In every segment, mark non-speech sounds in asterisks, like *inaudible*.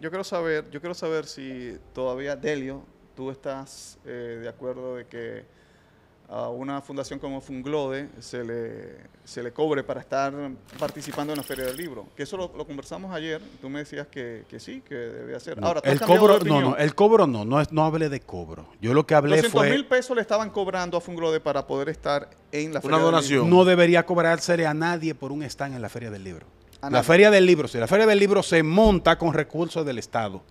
yo quiero saber, yo quiero saber si todavía Delio, tú estás eh, de acuerdo de que a una fundación como Funglode se le, se le cobre para estar participando en la Feria del Libro. Que eso lo, conversamos ayer, tú me decías que, sí, que debía ser. Ahora, el cobro, no, no, el cobro no, no, es, no hable de cobro. Yo lo que hablé 200, fue... mil pesos le estaban cobrando a Funglode para poder estar en la Feria donación. Del libro. No debería cobrársele a nadie por un stand en la Feria del Libro. Ah, la Feria del Libro, si la Feria del Libro se monta con recursos del Estado,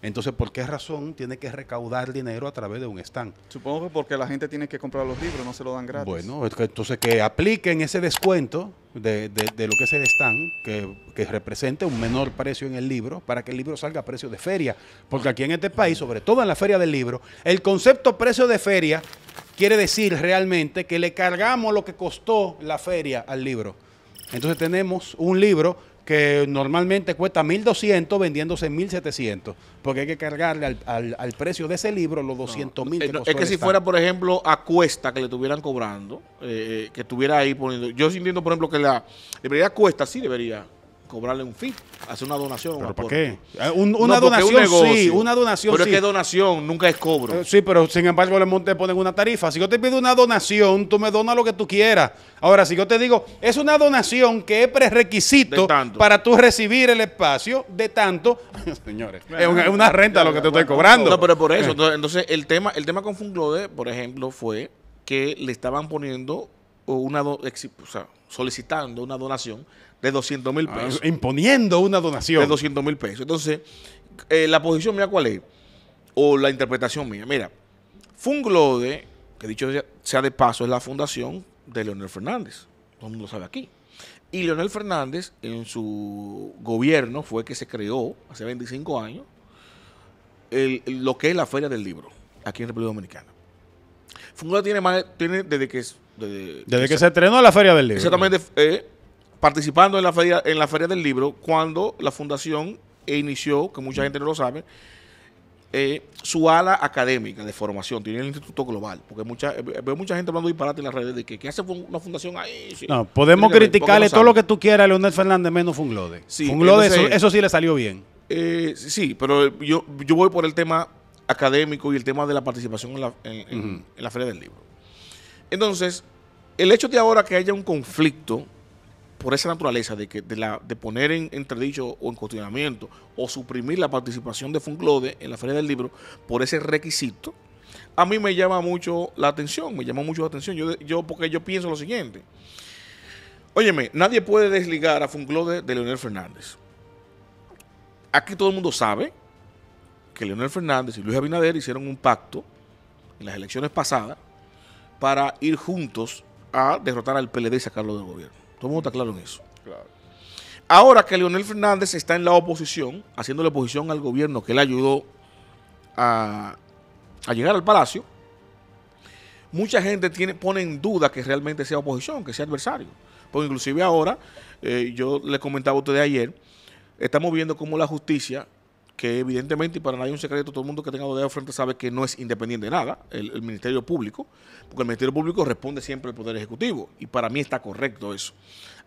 entonces ¿por qué razón tiene que recaudar dinero a través de un stand? Supongo que porque la gente tiene que comprar los libros, no se lo dan gratis. Bueno, entonces que apliquen ese descuento de, lo que es el stand, que, que represente un menor precio en el libro, para que el libro salga a precio de feria. Porque aquí en este país, sobre todo en la Feria del Libro, el concepto precio de feria quiere decir realmente que le cargamos lo que costó la feria al libro. Entonces tenemos un libro que normalmente cuesta 1.200 vendiéndose 1.700, porque hay que cargarle al, precio de ese libro los 200.000. mil eh, es que si fuera, por ejemplo, a cuesta que le estuvieran cobrando, eh, eh, que estuviera ahí poniendo, yo sintiendo, por ejemplo, que la Debería cuesta sí debería cobrarle un fin... hacer una donación. ¿Pero qué? Eh, una, donación, sí, una donación Pero es que donación nunca es cobro. Eh, sí, pero sin embargo le monte ponen una tarifa. Si yo te pido una donación, tú me donas lo que tú quieras. Ahora, si yo te digo, es una donación que es prerequisito para tú recibir el espacio de tanto, *laughs* señores, es una, renta lo que te estoy cobrando. No, pero por eso, eh. entonces, el tema el tema con Funglode, por ejemplo, fue que le estaban poniendo una o sea, solicitando una donación de 200 mil ah, pesos. imponiendo una donación. De 200 mil pesos. Entonces, eh, la posición mía cuál es, o la interpretación mía. Mira, Funglode, que dicho sea de paso, es la fundación de Leonel Fernández. Todo el mundo sabe aquí. Y Leonel Fernández, en su gobierno, fue que se creó, hace 25 años, lo que es la Feria del Libro, aquí en República Dominicana. Funglode tiene más, tiene desde que... Desde, que, se, estrenó la Feria del Libro. Exactamente. Eh, participando en la feria, en la feria del libro cuando la fundación inició, que mucha gente no lo sabe, eh, su ala académica de formación, tiene el Instituto Global, porque mucha, eh, veo mucha gente hablando disparate en las redes de que, qué hace una fundación ahí. no, podemos criticarle todo lo que tú quieras a Leonel Fernández menos Funglode. Funglode, eso, sí le salió bien. Eh, sí, pero yo, yo voy por el tema académico y el tema de la participación en la, en la Feria del Libro. Entonces, el hecho de ahora que haya un conflicto por esa naturaleza de, que, la, de poner en entredicho o en cuestionamiento o suprimir la participación de Funglode en la Feria del Libro por ese requisito, a mí me llama mucho la atención, me llama mucho la atención, yo, porque yo pienso lo siguiente. Óyeme, nadie puede desligar a Funglode de Leonel Fernández. Aquí todo el mundo sabe que Leonel Fernández y Luis Abinader hicieron un pacto en las elecciones pasadas para ir juntos a derrotar al PLD y sacarlo del gobierno. Todo el mundo está claro en eso. Ahora que Leonel Fernández está en la oposición, la oposición al gobierno que le ayudó a, llegar al palacio, mucha gente pone en duda que realmente sea oposición, que sea adversario. Porque inclusive ahora, eh, yo le comentaba a ustedes ayer, estamos viendo cómo la justicia que evidentemente, y para nadie un secreto, todo el mundo que tenga dedo frente sabe que no es independiente de nada, el, Ministerio Público, porque el Ministerio Público responde siempre al Poder Ejecutivo, y para mí está correcto eso.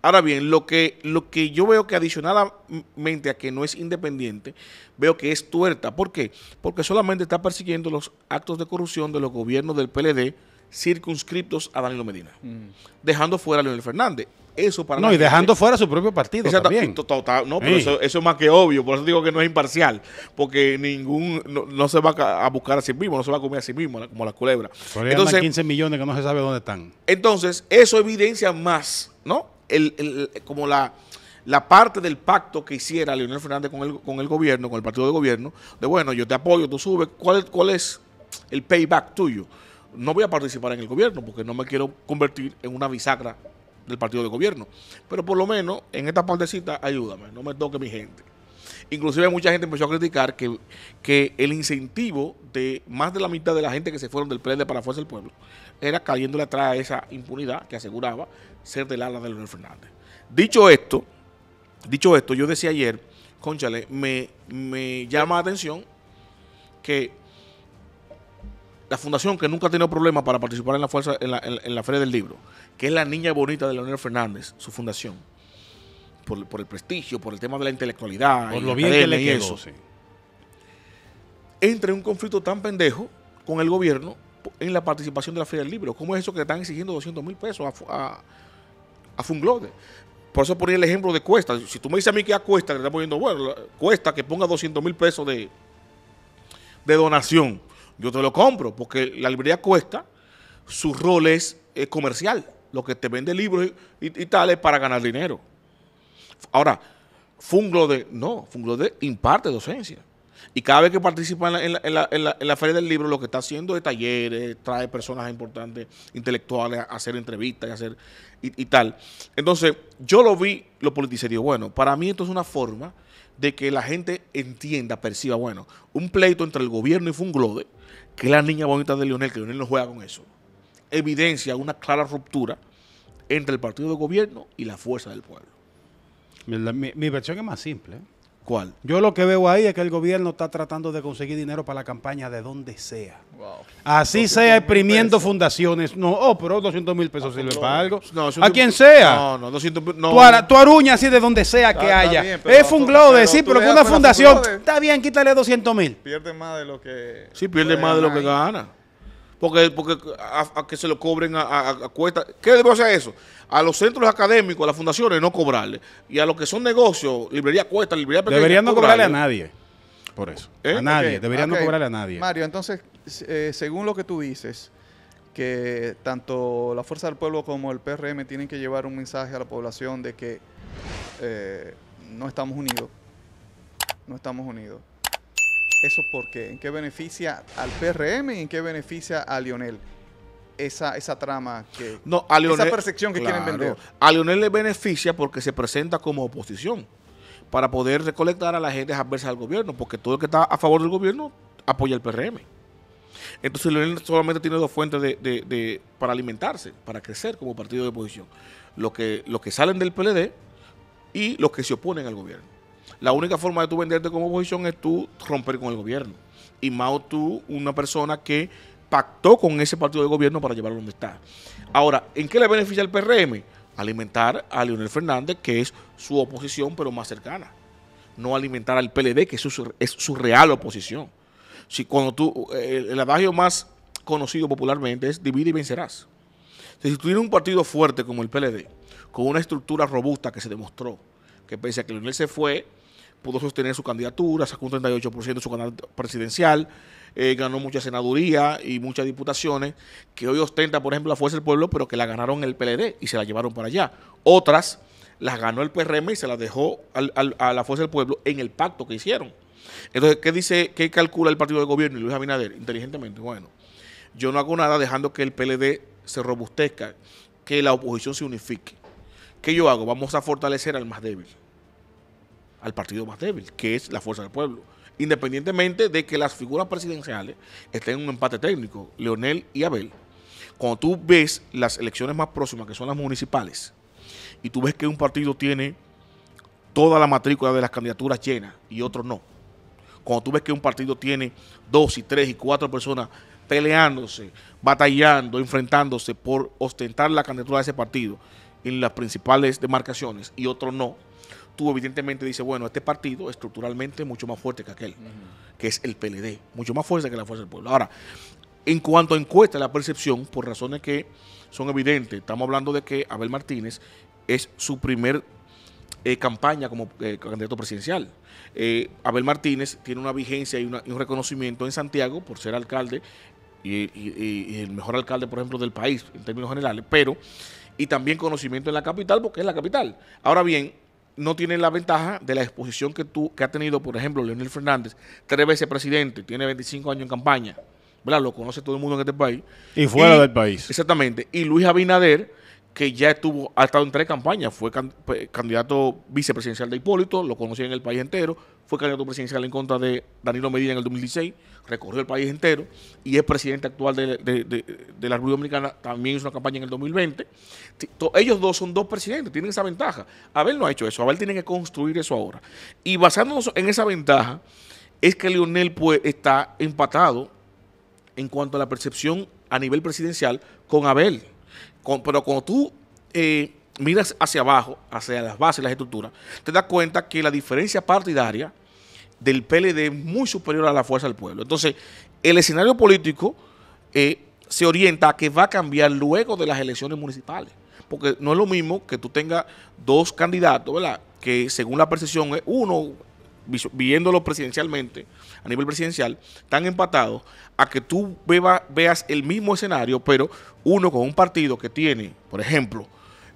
Ahora bien, lo que, lo que yo veo que adicionalmente a que no es independiente, veo que es tuerta. ¿Por qué? Porque solamente está persiguiendo los actos de corrupción de los gobiernos del PLD circunscriptos a Danilo Medina, mm. dejando fuera a Leonel Fernández eso para No, y dejando fuera su propio partido también. eso, es más que obvio, por eso digo que no es imparcial, porque ningún, no, se va a buscar a sí mismo, no se va a comer a sí mismo, como la culebra. entonces, 15 millones que no se sabe dónde están. Entonces, eso evidencia más, ¿no? como la, la parte del pacto que hiciera Leonel Fernández con el, con el gobierno, con el partido de gobierno, de bueno, yo te apoyo, tú subes, ¿cuál, cuál es el payback tuyo? No voy a participar en el gobierno porque no me quiero convertir en una bisagra del partido de gobierno. Pero por lo menos en esta partecita, ayúdame, no me toque mi gente. Inclusive mucha gente empezó a criticar que, que el incentivo de más de la mitad de la gente que se fueron del PLD para Fuerza del Pueblo era cayéndole atrás a esa impunidad que aseguraba ser del ala de Leonel Fernández. Dicho esto, dicho esto, yo decía ayer, conchale, me, me llama la atención que la fundación que nunca ha tenido problemas para participar en la fuerza en la, Feria del Libro, que es la niña bonita de Leonel Fernández, su fundación, por, el prestigio, por el tema de la intelectualidad, por lo bien que le quedó, eso, entra en un conflicto tan pendejo con el gobierno en la participación de la Feria del Libro. ¿Cómo es eso que están exigiendo 200 mil pesos a, a, Funglode? Por eso ponía el ejemplo de Cuesta. Si tú me dices a mí que a Cuesta, le estamos poniendo, bueno, Cuesta que ponga 200 mil pesos de donación yo te lo compro, porque la librería cuesta, su rol es, eh, comercial, lo que te vende libros y, tal es para ganar dinero. Ahora, funglo de. no, de imparte docencia. Y cada vez que participa en la, Feria del Libro, lo que está haciendo es talleres, trae personas importantes, intelectuales, a hacer entrevistas y, hacer, y, tal. Entonces, yo lo vi, lo politicé, bueno, para mí esto es una forma de que la gente entienda, perciba, bueno, un pleito entre el gobierno y Funglode, que es la niña bonita de Lionel, que Lionel no juega con eso, evidencia una clara ruptura entre el partido de gobierno y la fuerza del pueblo. Mi, versión es más simple. ¿eh? cual. Yo lo que veo ahí es que el gobierno está tratando de conseguir dinero para la campaña de donde sea. Así sea exprimiendo fundaciones. No, oh, pero 200 mil pesos sirve para algo. a quien sea. No, no, 200 no. Tu, aruña así de donde sea que haya. es es de sí, pero que una fundación. Está bien, quítale 200 mil. Pierde más de lo que... Sí, pierde más de lo que gana porque, porque a, que se lo cobren a, a, cuesta. ¿Qué debe hacer eso? A los centros académicos, a las fundaciones, no cobrarle. Y a los que son negocios, librería cuesta, librería Deberían no cobrarle, a nadie. Por eso. ¿Eh? A nadie. Deberían no cobrarle a nadie. Mario, entonces, eh, según lo que tú dices, que tanto la Fuerza del Pueblo como el PRM tienen que llevar un mensaje a la población de que eh, no estamos unidos. No estamos unidos. ¿Eso porque qué? ¿En qué beneficia al PRM y en qué beneficia a Lionel? Esa, esa trama, que, no, esa percepción que quieren vender. A Lionel le beneficia porque se presenta como oposición para poder recolectar a la gente adversa al gobierno, porque todo el que está a favor del gobierno apoya al PRM. Entonces Lionel solamente tiene dos fuentes de, para alimentarse, para crecer como partido de oposición. Los que, los que salen del PLD y los que se oponen al gobierno. La única forma de tú venderte como oposición es tú romper con el gobierno. Y Mao tú, una persona que pactó con ese partido de gobierno para llevarlo donde está. Ahora, ¿en qué le beneficia el PRM? Alimentar a Leonel Fernández, que es su oposición, pero más cercana. No alimentar al PLD, que es su, es su real oposición. Si cuando tú, el, el adagio más conocido popularmente es divide y vencerás. Si tú tienes un partido fuerte como el PLD, con una estructura robusta que se demostró, que pese a que Leonel se fue, pudo sostener su candidatura, sacó un 38% de su canal presidencial, eh, ganó mucha senaduría y muchas diputaciones, que hoy ostenta, por ejemplo, la Fuerza del Pueblo, pero que la ganaron el PLD y se la llevaron para allá. Otras las ganó el PRM y se las dejó a la Fuerza del Pueblo en el pacto que hicieron. Entonces, ¿qué dice, qué calcula el partido de gobierno y Luis Abinader? Inteligentemente, bueno, yo no hago nada dejando que el PLD se robustezca, que la oposición se unifique. ¿Qué yo hago? Vamos a fortalecer al más débil al partido más débil, que es la fuerza del pueblo. Independientemente de que las figuras presidenciales estén en un empate técnico, Leonel y Abel, cuando tú ves las elecciones más próximas, que son las municipales, y tú ves que un partido tiene toda la matrícula de las candidaturas llenas y otro no. Cuando tú ves que un partido tiene dos y tres y cuatro personas peleándose, batallando, enfrentándose por ostentar la candidatura de ese partido en las principales demarcaciones y otro no, tú evidentemente dices, bueno, este partido estructuralmente es mucho más fuerte que aquel, que es el PLD, mucho más fuerte que la Fuerza del Pueblo. Ahora, en cuanto a encuesta, la percepción, por razones que son evidentes, estamos hablando de que Abel Martínez es su primer eh, campaña como eh, candidato presidencial. Eh, Abel Martínez tiene una vigencia y, un reconocimiento en Santiago por ser alcalde y, y el mejor alcalde, por ejemplo, del país en términos generales, pero y también conocimiento en la capital porque es la capital. Ahora bien, no tiene la ventaja de la exposición que, tú, que ha tenido, por ejemplo, Leonel Fernández, tres veces presidente, tiene 25 años en campaña, ¿verdad? Lo conoce todo el mundo en este país. Y fuera del país. Exactamente. Y Luis Abinader que ya estuvo, ha estado en tres campañas. Fue pues, candidato vicepresidencial de Hipólito, lo conocía en el país entero. Fue candidato presidencial en contra de Danilo Medina en el 2016, recorrió el país entero y es presidente actual de, la República Dominicana. También hizo una campaña en el 2020. Ellos dos son dos presidentes, tienen esa ventaja. Abel no ha hecho eso, Abel tiene que construir eso ahora. Y basándonos en esa ventaja, es que Lionel pues, está empatado en cuanto a la percepción a nivel presidencial con Abel pero cuando tú eh, miras hacia abajo, hacia las bases, las estructuras, te das cuenta que la diferencia partidaria del PLD es muy superior a la fuerza del pueblo. Entonces, el escenario político eh, se orienta a que va a cambiar luego de las elecciones municipales. Porque no es lo mismo que tú tengas dos candidatos, ¿verdad? Que según la percepción, es uno viéndolo presidencialmente, a nivel presidencial, tan empatados, a que tú veas el mismo escenario, pero uno con un partido que tiene, por ejemplo,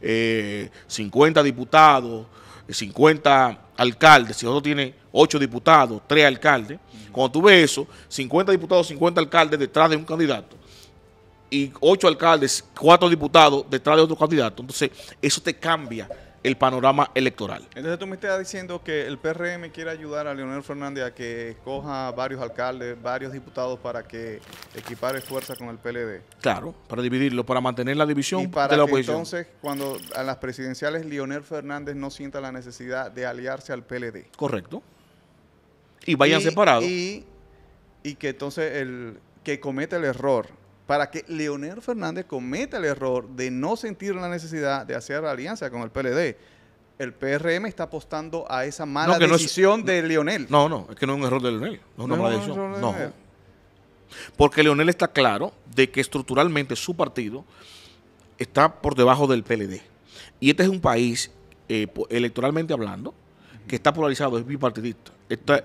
50 eh, diputados, 50 alcaldes, si otro tiene 8 diputados, 3 alcaldes, cuando tú ves eso, 50 diputados, 50 alcaldes detrás de un candidato, y 8 alcaldes, 4 diputados detrás de otro candidato, entonces eso te cambia el panorama electoral. Entonces tú me estás diciendo que el PRM quiere ayudar a Leonel Fernández a que escoja varios alcaldes, varios diputados para que equipare fuerza con el PLD. Claro, para dividirlo, para mantener la división y para que entonces cuando a las presidenciales Leonel Fernández no sienta la necesidad de aliarse al PLD. Correcto. Y vayan separados. Y, y que entonces el que comete el error para que Leonel Fernández cometa el error de no sentir la necesidad de hacer alianza con el PLD. El PRM está apostando a esa mala decisión de Leonel. No, no, es que no es un error de Leonel, no es una mala decisión. No. Porque Leonel está claro de que estructuralmente su partido está por debajo del PLD. Y este es un país, eh, electoralmente hablando, que está polarizado, es bipartidista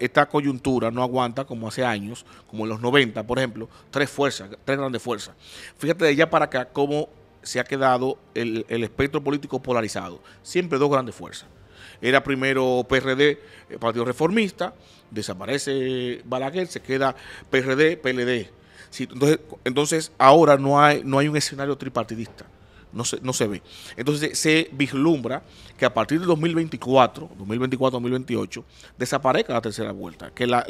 esta, coyuntura no aguanta como hace años, como en los 90, por ejemplo, tres fuerzas, tres grandes fuerzas. Fíjate de allá para acá cómo se ha quedado el, el espectro político polarizado. Siempre dos grandes fuerzas. Era primero PRD, eh, Partido Reformista, desaparece Balaguer, se queda PRD, PLD. entonces, entonces ahora no hay, no hay un escenario tripartidista no se, no se ve. Entonces se vislumbra que a partir de 2024, 2024-2028, desaparezca la tercera vuelta, que la,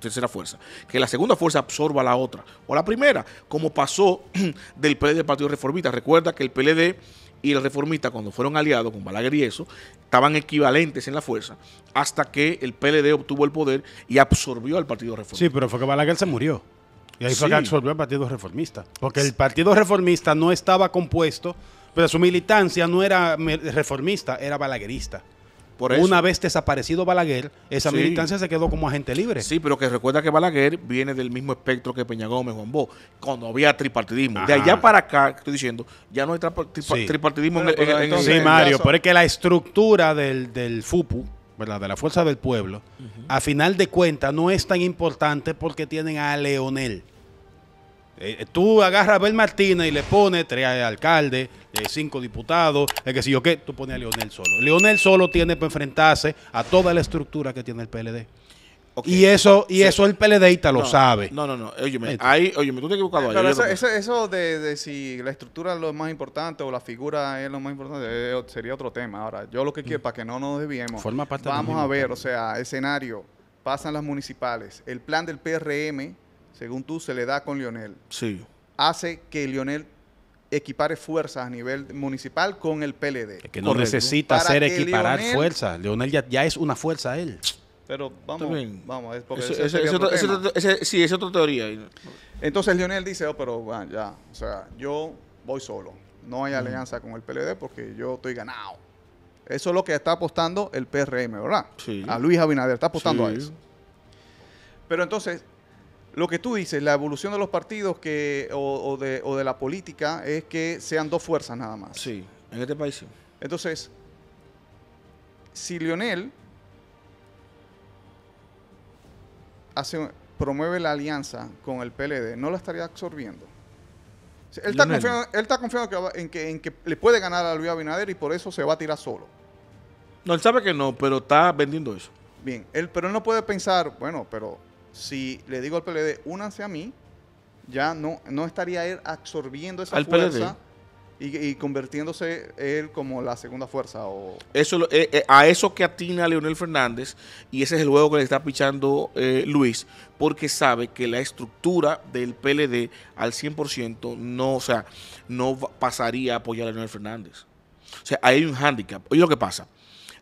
tercera fuerza, que la segunda fuerza absorba la otra, o la primera, como pasó *clears throat* del PLD del Partido Reformista. Recuerda que el PLD y el reformista, cuando fueron aliados con Balaguer y eso, estaban equivalentes en la fuerza hasta que el PLD obtuvo el poder y absorbió al Partido Reformista. Sí, pero fue que Balaguer se murió. Y ahí fue que absorbió el Partido Reformista. Porque el Partido Reformista no estaba compuesto, pero su militancia no era reformista, era balaguerista. Una vez desaparecido Balaguer, esa militancia se quedó como agente libre. Sí, pero que recuerda que Balaguer viene del mismo espectro que Peña Gómez, Juan Bó. cuando había tripartidismo. De allá para acá, estoy diciendo, ya no hay tripartidismo en, el, en, Sí, Mario, pero es que la estructura del FUPU, de la fuerza del pueblo, a final de cuentas no es tan importante porque tienen a Leonel. Eh, eh, tú agarras a Abel Martínez y le pones tres alcaldes, eh, cinco diputados, el que si yo qué, tú pones a Leonel solo. Leonel solo tiene para enfrentarse a toda la estructura que tiene el PLD. Y eso y eso el PLDista lo sabe. No, no, no. oye ahí, tú te has eso, eso, de, si la estructura es lo más importante o la figura es lo más importante eh, sería otro tema. Ahora, yo lo que quiero, mm. para que no nos desviemos, vamos a ver, o sea, escenario, pasan las municipales. El plan del PRM, según tú, se le da con Lionel. Sí. Hace que Lionel equipare fuerzas a nivel municipal con el PLD. que no necesita hacer equiparar fuerzas. Lionel ya es una fuerza él. Pero vamos, vamos, es sí, es otra teoría. Entonces Lionel dice, oh, pero ah, ya, o sea, yo voy solo. No hay alianza con el PLD porque yo estoy ganado. Eso es lo que está apostando el PRM, ¿verdad? A Luis Abinader, está apostando a eso. Pero entonces, lo que tú dices, la evolución de los partidos que, o, de, o de la política es que sean dos fuerzas nada más. Sí, en este país sí. Entonces, si Lionel promueve la alianza con el PLD, ¿no la estaría absorbiendo? Él está, confiando, él está, en, que, en, que, le puede ganar a Luis Abinader y por eso se va a tirar solo. No, él sabe que no, pero está vendiendo eso. Bien, él, pero él no puede pensar, bueno, pero si le digo al PLD, únanse a mí, ya no, no estaría él absorbiendo esa fuerza y, convirtiéndose él como la segunda fuerza. O... Eso, eh, eh, a eso que atina Leonel Fernández, y ese es el juego que le está pichando eh, Luis, porque sabe que la estructura del PLD al 100% no, o sea, no pasaría a apoyar a Leonel Fernández. O sea, hay un hándicap. Oye lo que pasa.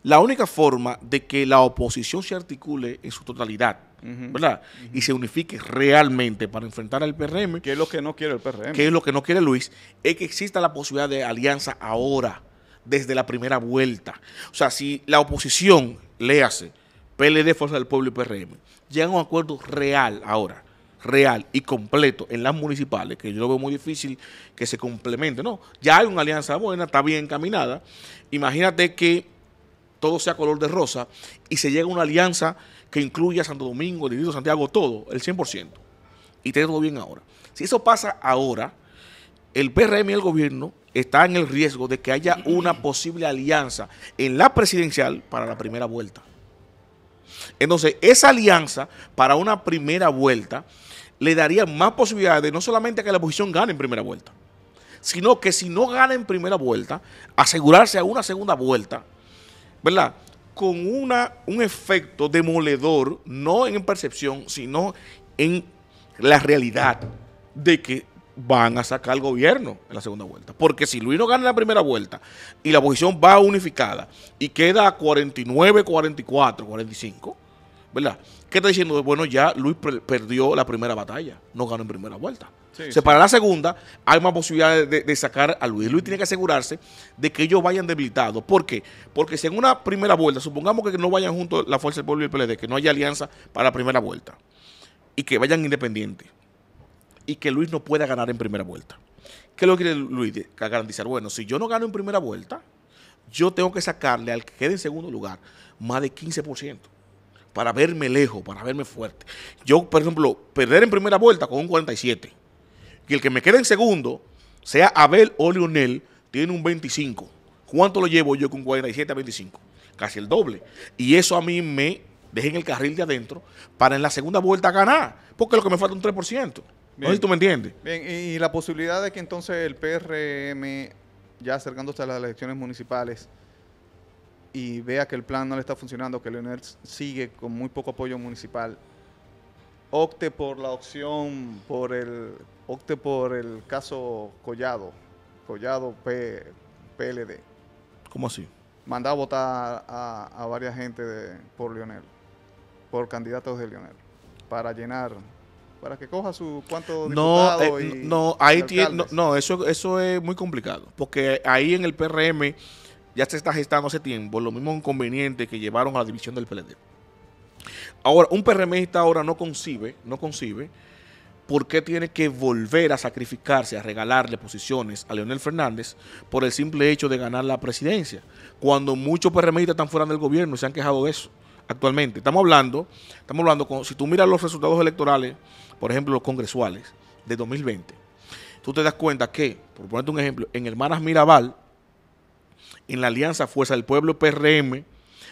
La única forma de que la oposición se articule en su totalidad, ¿verdad? Y se unifique realmente para enfrentar al PRM. Que es lo que no quiere el PRM. Que es lo que no quiere Luis, es que exista la posibilidad de alianza ahora, desde la primera vuelta. O sea, si la oposición, le hace PLD, Fuerza del Pueblo y PRM, llegan a un acuerdo real ahora real y completo en las municipales, que yo lo veo muy difícil que se complemente, ¿no? Ya hay una alianza buena, está bien encaminada. Imagínate que todo sea color de rosa y se llega a una alianza que incluya Santo Domingo, el Santiago, todo, el 100%. Y tiene todo bien ahora. Si eso pasa ahora, el PRM y el gobierno están en el riesgo de que haya una *clears throat* posible alianza en la presidencial para la primera vuelta. Entonces, esa alianza para una primera vuelta le daría más posibilidades de no solamente que la oposición gane en primera vuelta, sino que si no gana en primera vuelta, asegurarse a una segunda vuelta ¿verdad? Con una, un efecto demoledor, no en percepción, sino en la realidad de que van a sacar al gobierno en la segunda vuelta. Porque si Luis no gana en la primera vuelta y la posición va unificada y queda a 49, 44, 45, ¿verdad? ¿Qué está diciendo? Bueno, ya Luis perdió la primera batalla, no ganó en primera vuelta para la segunda hay más posibilidades de, sacar a Luis. Luis tiene que asegurarse de que ellos vayan debilitados. ¿Por qué? Porque si en una primera vuelta, supongamos que no vayan juntos la Fuerza del Pueblo y el PLD, que no haya alianza para la primera vuelta, y que vayan independientes, y que Luis no pueda ganar en primera vuelta. ¿Qué es lo que quiere Luis? Garantizar, bueno, si yo no gano en primera vuelta, yo tengo que sacarle al que quede en segundo lugar más de 15% para verme lejos, para verme fuerte. Yo, por ejemplo, perder en primera vuelta con un 47 que el que me quede en segundo, sea Abel o Lionel, tiene un 25. ¿Cuánto lo llevo yo con 47 a 25? Casi el doble. Y eso a mí me deja en el carril de adentro para en la segunda vuelta ganar, porque lo que me falta un 3%. No tú me entiendes. Bien, y la posibilidad de que entonces el PRM, ya acercándose a las elecciones municipales, y vea que el plan no le está funcionando, que Leonel sigue con muy poco apoyo municipal, opte por la opción, por el, opte por el caso Collado, Collado P, PLD. ¿Cómo así? Mandar a votar a, varias gente de, por Lionel, por candidatos de Lionel, para llenar, para que coja su cuánto no, eh, no, ahí no, eso, eso es muy complicado, porque ahí en el PRM ya se está gestando hace tiempo lo mismo inconveniente que llevaron a la división del PLD. Ahora, un PRMista ahora no concibe, no concibe por qué tiene que volver a sacrificarse, a regalarle posiciones a Leonel Fernández por el simple hecho de ganar la presidencia, cuando muchos PRMistas están fuera del gobierno y se han quejado de eso actualmente. Estamos hablando, estamos hablando, con, si tú miras los resultados electorales, por ejemplo, los congresuales de 2020, tú te das cuenta que, por ponerte un ejemplo, en Hermanas Mirabal, en la Alianza Fuerza del Pueblo PRM,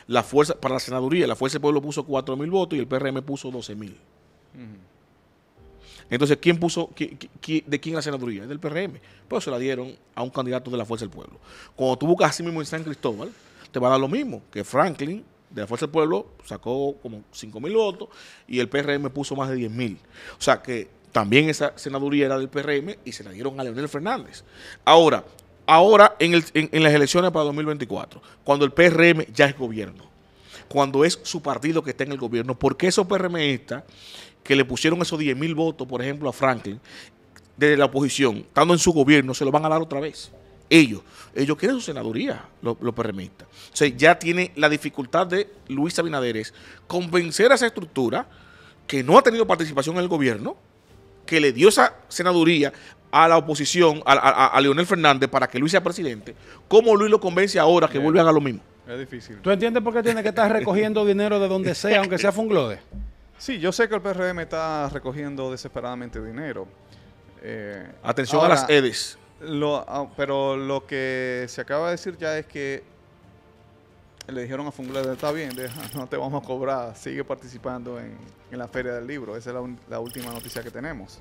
la fuerza, para la senaduría, la Fuerza del Pueblo puso 4 mil votos y el PRM puso 12.000. mil. Entonces, ¿quién puso, de quién la senaduría? del PRM. Pero se la dieron a un candidato de la Fuerza del Pueblo. Cuando tú buscas así mismo en San Cristóbal, te va a dar lo mismo, que Franklin de la Fuerza del Pueblo sacó como 5 mil votos y el PRM puso más de 10.000. mil. O sea que también esa senaduría era del PRM y se la dieron a Leonel Fernández. Ahora, ahora en, las elecciones para 2024, cuando el PRM ya es gobierno, cuando es su partido que está en el gobierno, ¿por qué esos PRMistas que le pusieron esos 10 mil votos, por ejemplo, a Franklin, desde la oposición, estando en su gobierno, se lo van a dar otra vez? Ellos, ellos quieren su senaduría, los, PRMistas. O sea, ya tiene la dificultad de Luis Abinaderes convencer a esa estructura que no ha tenido participación en el gobierno, que le dio esa senaduría a la oposición, a, a, Leonel Fernández, para que Luis sea presidente, ¿cómo Luis lo convence ahora que vuelvan a lo mismo? Es difícil. ¿Tú entiendes por qué tiene que estar recogiendo *laughs* dinero de donde sea, aunque sea Funglode? Sí, yo sé que el PRM está recogiendo desesperadamente dinero. Eh, Atención a las EDES. Ah, pero lo que se acaba de decir ya es que le dijeron a Funglode, está bien, *laughs* no te vamos a cobrar, sigue participando en, la feria del libro. Esa es la, última noticia que tenemos.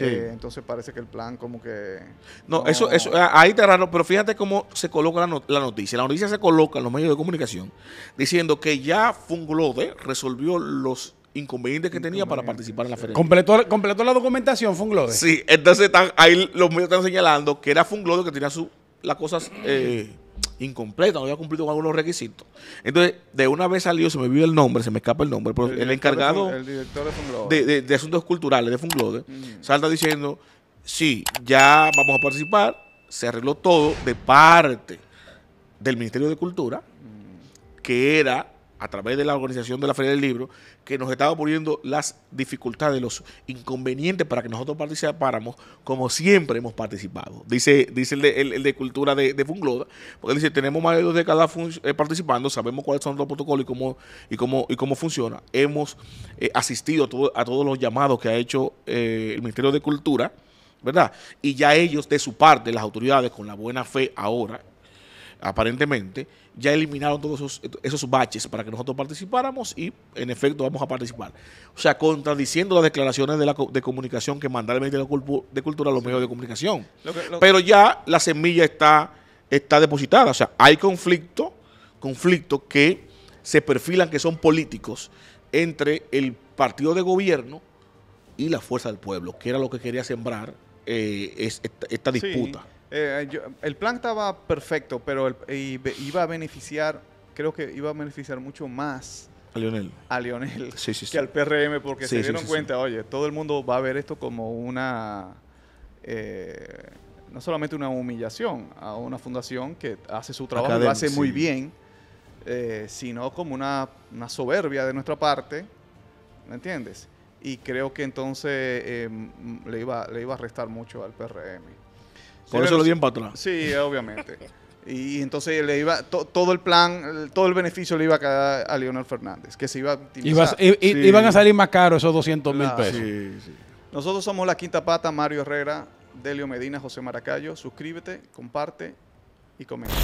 Eh, entonces parece que el plan como que... No, eso, eso ah, ahí te raro, pero fíjate cómo se coloca la, noticia. La noticia se coloca en los medios de comunicación diciendo que ya Funglode resolvió los inconvenientes que tenía para participar en la feria. ¿Completó, completó la documentación Funglode? Sí, entonces ahí los medios están señalando que era Funglode que tenía las cosas... Eh, incompleta, no había cumplido con algunos requisitos. Entonces, de una vez salió, se me vio el nombre, se me escapa el nombre, pero el, encargado de, de, asuntos culturales de Funglode salta diciendo, sí, ya vamos a participar, se arregló todo de parte del Ministerio de Cultura, que era a través de la organización de la Feria del Libro, que nos estaba poniendo las dificultades, los inconvenientes para que nosotros participáramos como siempre hemos participado. Dice, dice el, de, Cultura de, Fungloda, porque dice, tenemos más de dos décadas eh, participando, sabemos cuáles son los protocolos y cómo, y cómo, y cómo funciona. Hemos eh, asistido a, todos los llamados que ha hecho eh, el Ministerio de Cultura, ¿verdad? Y ya ellos, de su parte, las autoridades, con la buena fe ahora, aparentemente, ya eliminaron todos esos, esos baches para que nosotros participáramos y en efecto vamos a participar. O sea, contradiciendo las declaraciones de, la, de comunicación que mandó el Ministerio de Cultura a los medios de comunicación. Pero ya la semilla está, está depositada. O sea, hay conflicto, conflictos que se perfilan que son políticos entre el partido de gobierno y la fuerza del pueblo, que era lo que quería sembrar eh, esta, disputa. Eh, el plan estaba perfecto, pero iba a beneficiar, creo que iba a beneficiar mucho más a Lionel. A Lionel *laughs* sí, sí, sí. que al PRM, porque se dieron cuenta, oye, todo el mundo va a ver esto como una, eh, no solamente una humillación a una fundación que hace su trabajo y lo hace muy bien, eh, sino como una, soberbia de nuestra parte, ¿me entiendes? Y creo que entonces le, iba, le iba a restar mucho al PRM. Por eso lo di en Sí, obviamente. Y entonces le iba todo el plan, todo el beneficio le iba a quedar a Leonel Fernández, que se iba a Iban a salir más caros esos 200 mil pesos. Nosotros somos la quinta pata, Mario Herrera, Delio Medina, José Maracayo. Suscríbete, comparte y comenta.